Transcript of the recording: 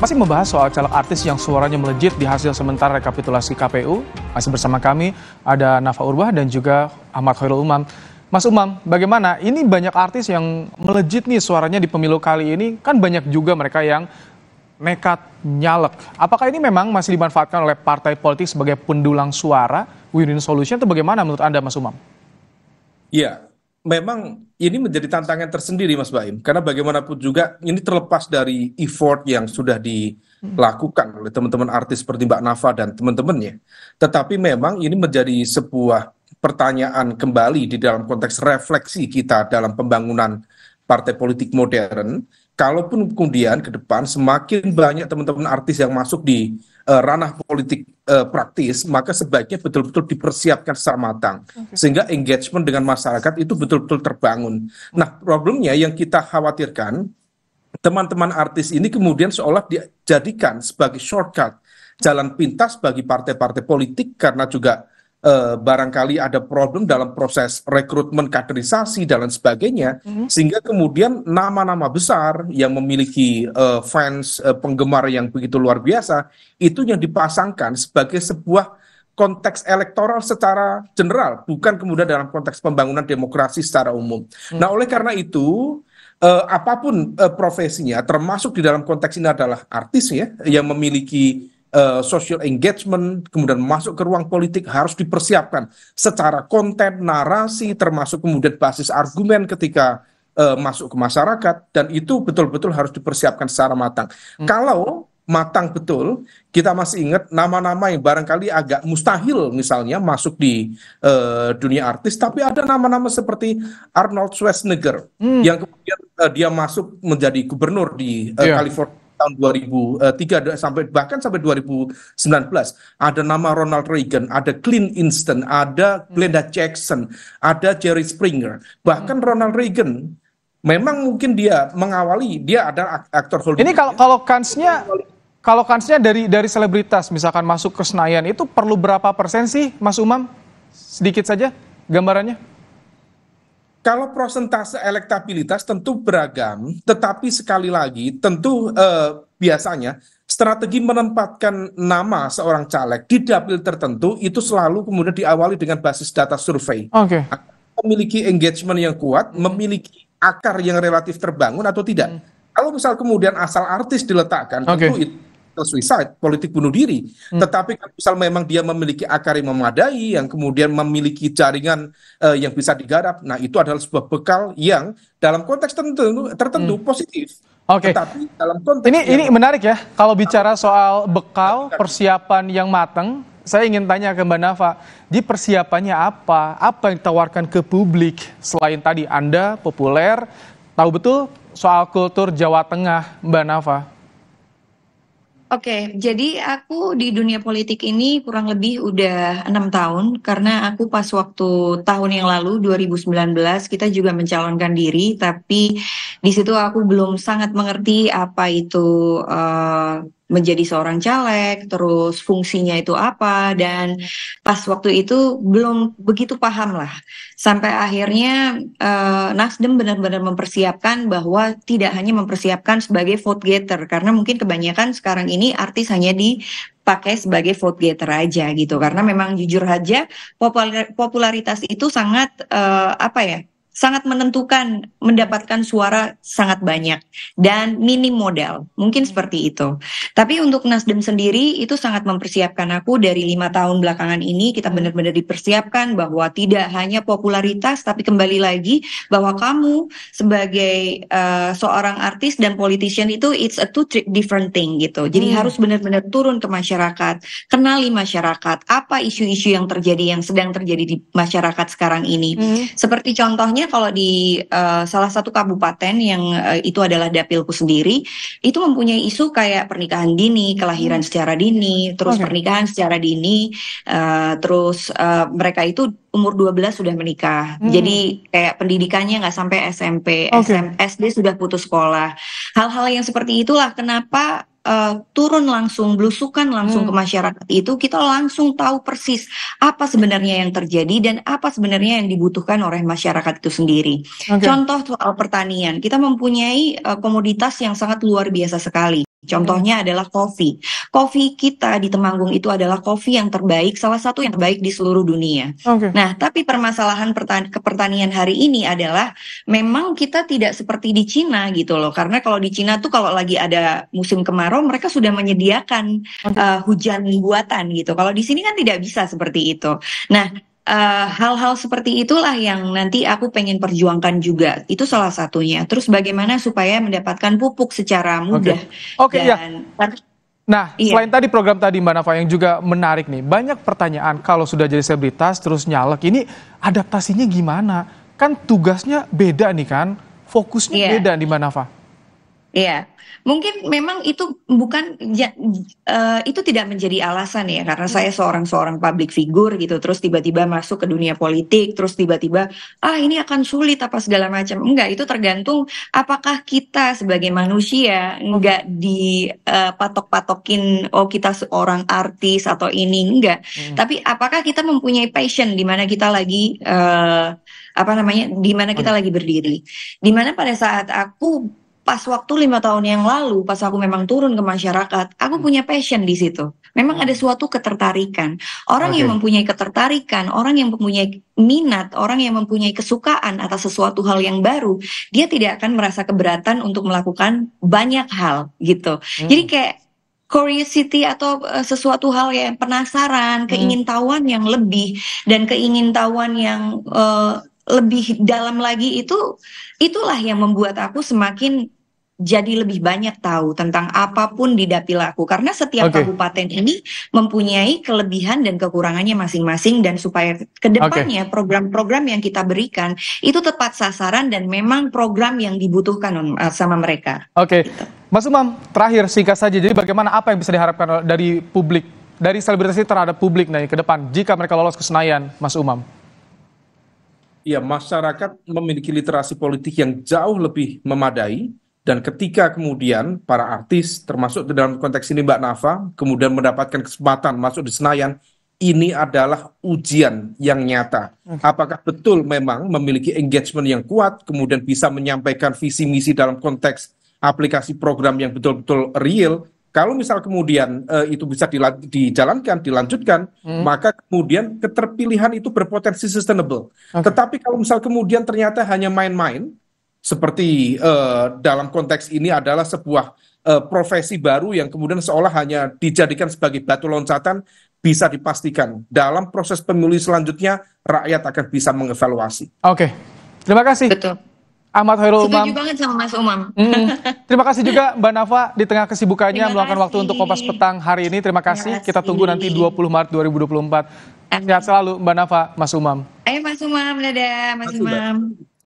Masih membahas soal caleg artis yang suaranya melejit di hasil sementara rekapitulasi KPU. Masih bersama kami ada Nafa Urbah dan juga Ahmad Khairul Umam. Mas Umam, bagaimana ini banyak artis yang melejit nih suaranya di pemilu kali ini? Kan banyak juga mereka yang nekat nyalek. Apakah ini memang masih dimanfaatkan oleh partai politik sebagai pendulang suara, win-win solution itu bagaimana menurut Anda Mas Umam? Iya, memang ini menjadi tantangan tersendiri Mas Baim karena bagaimanapun juga ini terlepas dari effort yang sudah dilakukan hmm. oleh teman-teman artis seperti Mbak Nafa dan teman-temannya tetapi memang ini menjadi sebuah pertanyaan kembali di dalam konteks refleksi kita dalam pembangunan partai politik modern kalaupun kemudian ke depan semakin banyak teman-teman artis yang masuk di uh, ranah politik uh, praktis, maka sebaiknya betul-betul dipersiapkan secara matang okay. sehingga engagement dengan masyarakat itu betul-betul terbangun. Nah, problemnya yang kita khawatirkan teman-teman artis ini kemudian seolah dijadikan sebagai shortcut jalan pintas bagi partai-partai politik karena juga Eh, barangkali ada problem dalam proses rekrutmen kaderisasi dan lain sebagainya mm-hmm. sehingga kemudian nama-nama besar yang memiliki uh, fans uh, penggemar yang begitu luar biasa itu yang dipasangkan sebagai sebuah konteks elektoral secara general bukan kemudian dalam konteks pembangunan demokrasi secara umum. Hmm. Nah, oleh karena itu uh, apapun uh, profesinya termasuk di dalam konteks ini adalah artis ya yang memiliki Eh, social engagement, kemudian masuk ke ruang politik harus dipersiapkan secara konten, narasi, termasuk kemudian basis argumen ketika uh, masuk ke masyarakat dan itu betul-betul harus dipersiapkan secara matang. Hmm. Kalau matang betul, kita masih ingat nama-nama yang barangkali agak mustahil misalnya masuk di uh, dunia artis, tapi ada nama-nama seperti Arnold Schwarzenegger hmm. yang kemudian uh, dia masuk menjadi gubernur di uh, yeah. California tahun 2003 eh, sampai bahkan sampai 2019 ada nama Ronald Reagan, ada Clint Easton, ada Glenda Jackson, ada Jerry Springer. Bahkan hmm. Ronald Reagan memang mungkin dia mengawali dia ada aktor Hollywood. Ini kalau kalau kansnya kalau kansnya dari dari selebritas misalkan masuk ke Senayan itu perlu berapa persen sih Mas Umam? Sedikit saja gambarannya kalau prosentase elektabilitas tentu beragam, tetapi sekali lagi tentu eh, biasanya strategi menempatkan nama seorang caleg di dapil tertentu itu selalu kemudian diawali dengan basis data survei. Oke. Okay. Memiliki engagement yang kuat, hmm. memiliki akar yang relatif terbangun atau tidak. Hmm. Kalau misal kemudian asal artis diletakkan, okay. tentu itu atau suicide, politik bunuh diri. Hmm. Tetapi kalau misal memang dia memiliki akar yang memadai, yang kemudian memiliki jaringan uh, yang bisa digarap, nah itu adalah sebuah bekal yang dalam konteks tertentu, tertentu hmm. positif. Oke. Okay. Tetapi dalam konteks ini ini menarik ya kalau bicara soal bekal persiapan yang matang. Saya ingin tanya ke Mbak Nafa, di persiapannya apa? Apa yang ditawarkan ke publik selain tadi Anda populer, tahu betul soal kultur Jawa Tengah, Mbak Nafa? Oke, okay, jadi aku di dunia politik ini kurang lebih udah enam tahun karena aku pas waktu tahun yang lalu 2019 kita juga mencalonkan diri, tapi di situ aku belum sangat mengerti apa itu uh, menjadi seorang caleg, terus fungsinya itu apa dan pas waktu itu belum begitu paham lah. Sampai akhirnya uh, Nasdem benar-benar mempersiapkan bahwa tidak hanya mempersiapkan sebagai vote getter karena mungkin kebanyakan sekarang ini artis hanya dipakai sebagai vote getter aja gitu karena memang jujur aja popularitas itu sangat uh, apa ya sangat menentukan mendapatkan suara sangat banyak dan minim modal mungkin seperti itu tapi untuk Nasdem sendiri itu sangat mempersiapkan aku dari lima tahun belakangan ini kita benar-benar dipersiapkan bahwa tidak hanya popularitas tapi kembali lagi bahwa kamu sebagai uh, seorang artis dan politician itu it's a two different thing gitu jadi hmm. harus benar-benar turun ke masyarakat kenali masyarakat apa isu-isu yang terjadi yang sedang terjadi di masyarakat sekarang ini hmm. seperti contohnya kalau di uh, salah satu kabupaten yang uh, itu adalah dapilku sendiri, itu mempunyai isu kayak pernikahan dini, kelahiran hmm. secara dini, terus okay. pernikahan secara dini, uh, terus uh, mereka itu umur 12 sudah menikah. Hmm. Jadi kayak pendidikannya nggak sampai SMP, okay. SM, SD sudah putus sekolah. Hal-hal yang seperti itulah kenapa uh, turun langsung, belusukan langsung hmm. ke masyarakat itu, kita langsung tahu persis apa sebenarnya yang terjadi dan apa sebenarnya yang dibutuhkan oleh masyarakat itu sendiri. Okay. Contoh soal pertanian, kita mempunyai uh, komoditas yang sangat luar biasa sekali. Contohnya adalah kopi. Kopi kita di Temanggung itu adalah kopi yang terbaik, salah satu yang terbaik di seluruh dunia. Okay. Nah, tapi permasalahan pertan kepertanian hari ini adalah memang kita tidak seperti di Cina gitu loh. Karena kalau di Cina tuh kalau lagi ada musim kemarau, mereka sudah menyediakan okay. uh, eh, hujan buatan gitu. Kalau di sini kan tidak bisa seperti itu. Nah, Eh, hal-hal uh, seperti itulah yang nanti aku pengen perjuangkan juga. Itu salah satunya. Terus bagaimana supaya mendapatkan pupuk secara mudah. Oke, okay. okay, ya. Nah, iya. selain tadi program tadi Mbak Nafa yang juga menarik nih, banyak pertanyaan kalau sudah jadi selebritas terus nyalek ini adaptasinya gimana? Kan tugasnya beda nih kan, fokusnya iya. beda di Mbak Nafa. Iya, mungkin memang itu bukan ya, uh, itu tidak menjadi alasan ya karena hmm. saya seorang seorang public figure gitu terus tiba-tiba masuk ke dunia politik terus tiba-tiba ah ini akan sulit apa segala macam enggak itu tergantung apakah kita sebagai manusia enggak hmm. di uh, patok-patokin oh kita seorang artis atau ini enggak hmm. tapi apakah kita mempunyai passion di mana kita lagi uh, apa namanya di mana kita hmm. lagi berdiri di mana pada saat aku pas waktu lima tahun yang lalu, pas aku memang turun ke masyarakat, aku hmm. punya passion di situ. Memang ada hmm. suatu ketertarikan. Orang okay. yang mempunyai ketertarikan, orang yang mempunyai minat, orang yang mempunyai kesukaan atas sesuatu hal yang baru, dia tidak akan merasa keberatan untuk melakukan banyak hal gitu. Hmm. Jadi kayak curiosity atau eh, sesuatu hal yang penasaran, hmm. keingintahuan yang lebih dan keingintahuan yang uh, lebih dalam lagi itu itulah yang membuat aku semakin jadi lebih banyak tahu tentang apapun di dapil aku karena setiap okay. kabupaten ini mempunyai kelebihan dan kekurangannya masing-masing dan supaya kedepannya program program-program yang kita berikan itu tepat sasaran dan memang program yang dibutuhkan um, uh, sama mereka. Oke, okay. Gitu. Mas Umam terakhir singkat saja jadi bagaimana apa yang bisa diharapkan dari publik dari selebrasi terhadap publik nih ke depan jika mereka lolos ke Senayan, Mas Umam? ya masyarakat memiliki literasi politik yang jauh lebih memadai dan ketika kemudian para artis termasuk dalam konteks ini Mbak Nafa kemudian mendapatkan kesempatan masuk di Senayan ini adalah ujian yang nyata. Hmm. Apakah betul memang memiliki engagement yang kuat, kemudian bisa menyampaikan visi misi dalam konteks aplikasi program yang betul-betul real, kalau misal kemudian eh, itu bisa dila dijalankan, dilanjutkan, hmm. maka kemudian keterpilihan itu berpotensi sustainable. Okay. Tetapi kalau misal kemudian ternyata hanya main-main, seperti eh, dalam konteks ini adalah sebuah eh, profesi baru yang kemudian seolah hanya dijadikan sebagai batu loncatan, bisa dipastikan dalam proses pemilu selanjutnya rakyat akan bisa mengevaluasi. Oke, okay. terima kasih. Betul. Ahmad Hoirul Umam. Setuju banget sama Mas Umam. Hmm. Terima kasih juga Mbak Nafa di tengah kesibukannya meluangkan waktu untuk Kompas Petang hari ini. Terima kasih. Terima kasih. Kita tunggu nanti 20 Maret 2024. Sehat selalu Mbak Nafa, Mas Umam. Ayo Mas Umam, dadah Mas, Mas Umam.